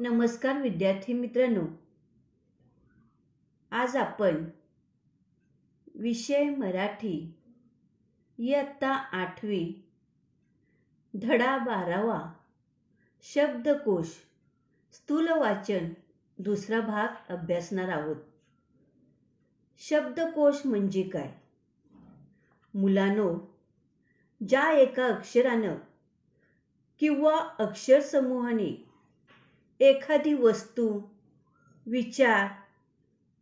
नमस्कार विद्यार्थी मित्रांनो आज आपण विषय मराठी इयत्ता आठवी धडा बारावा शब्दकोश स्थूल वाचन दुसरा भाग अभ्यासणार आहोत शब्दकोश म्हणजे काय मुलानो ज्या एका अक्षरानं किंवा अक्षरसमूहाने एखादी वस्तू विचार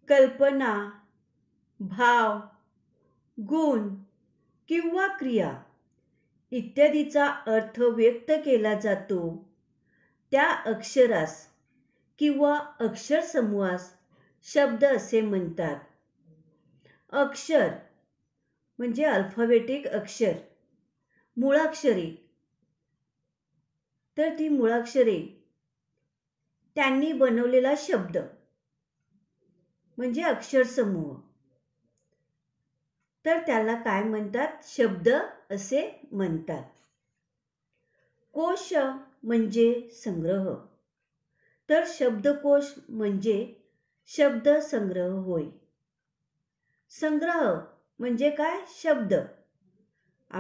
कल्पना भाव गुण किंवा क्रिया इत्यादीचा अर्थ व्यक्त केला जातो त्या अक्षरास किंवा अक्षरसमूहास शब्द असे म्हणतात अक्षर म्हणजे अल्फाबेटिक अक्षर मुळाक्षरे तर ती मुळाक्षरे त्यांनी बनवलेला शब्द म्हणजे अक्षरसमूह तर त्याला काय म्हणतात शब्द असे म्हणतात कोश म्हणजे संग्रह तर शब्दकोश म्हणजे शब्द संग्रह होय संग्रह म्हणजे काय शब्द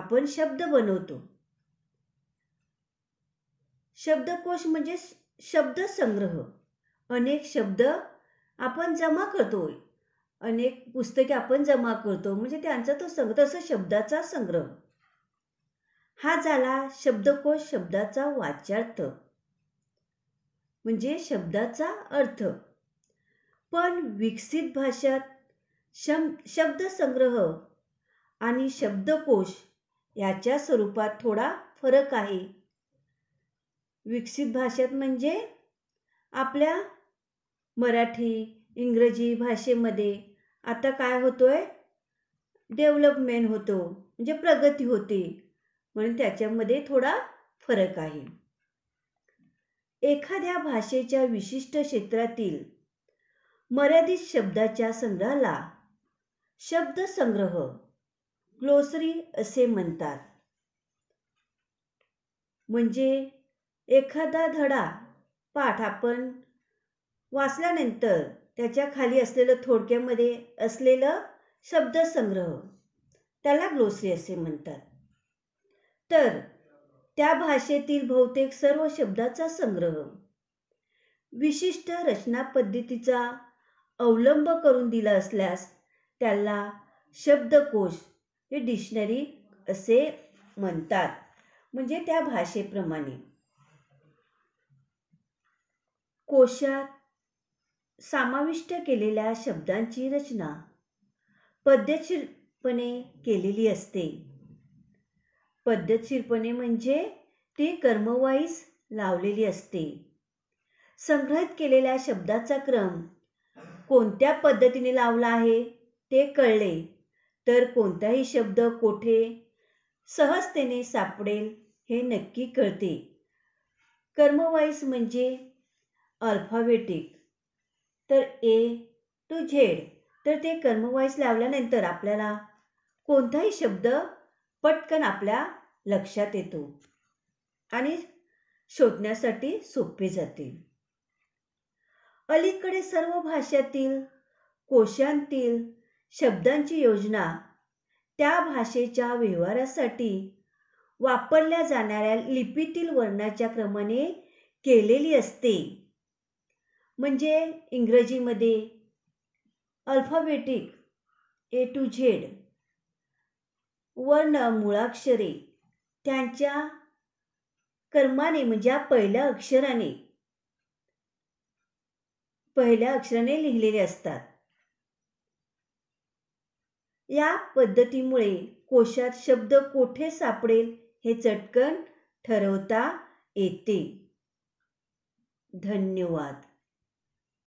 आपण शब्द बनवतो शब्दकोश म्हणजे शब्दसंग्रह अनेक शब्द आपण जमा करतो अनेक पुस्तके आपण जमा करतो म्हणजे त्यांचा तो संग्रह तसं शब्दाचा संग्रह हा झाला शब्दकोश शब्दाचा वाच्यार्थ म्हणजे शब्दाचा अर्थ पण विकसित भाषेत शम शब्दसंग्रह आणि शब्दकोश याच्या स्वरूपात थोडा फरक आहे विकसित भाषेत म्हणजे आपल्या मराठी इंग्रजी भाषेमध्ये आता काय होतोय डेव्हलपमेंट होतो म्हणजे प्रगती होते म्हणून त्याच्यामध्ये थोडा फरक आहे एखाद्या भाषेच्या विशिष्ट क्षेत्रातील मर्यादित शब्दाच्या संग्रहाला शब्दसंग्रह ग्लोसरी असे म्हणतात म्हणजे एखादा धडा पाठ आपण वाचल्यानंतर त्याच्या खाली असलेलं थोडक्यामध्ये असलेलं शब्दसंग्रह त्याला ग्लोसरी असे म्हणतात तर त्या भाषेतील बहुतेक सर्व शब्दाचा संग्रह विशिष्ट रचना पद्धतीचा अवलंब करून दिला असल्यास त्याला शब्दकोश हे डिक्शनरी असे म्हणतात म्हणजे त्या भाषेप्रमाणे कोशात समाविष्ट केलेल्या शब्दांची रचना पद्धतशीरपणे केलेली असते पद्धतशीरपणे म्हणजे ती कर्मवाईस लावलेली असते संग्रहित केलेल्या शब्दाचा क्रम कोणत्या पद्धतीने लावला आहे ते कळले तर कोणताही शब्द कोठे सहजतेने सापडेल हे नक्की कळते कर्मवाईस म्हणजे अल्फाबेटिक तर ए टू झेड तर ते कर्मवाईस लावल्यानंतर आपल्याला कोणताही शब्द पटकन आपल्या लक्षात येतो आणि शोधण्यासाठी सोपे जाते अलीकडे सर्व भाषातील कोशांतील शब्दांची योजना त्या भाषेच्या व्यवहारासाठी वापरल्या जाणाऱ्या लिपीतील वर्णाच्या क्रमाने केलेली असते म्हणजे इंग्रजीमध्ये अल्फाबेटिक ए टू झेड वर्ण मुळाक्षरे त्यांच्या कर्माने म्हणजे पहिल्या अक्षराने पहिल्या अक्षराने लिहिलेले असतात या पद्धतीमुळे कोशात शब्द कोठे सापडेल हे चटकन ठरवता येते धन्यवाद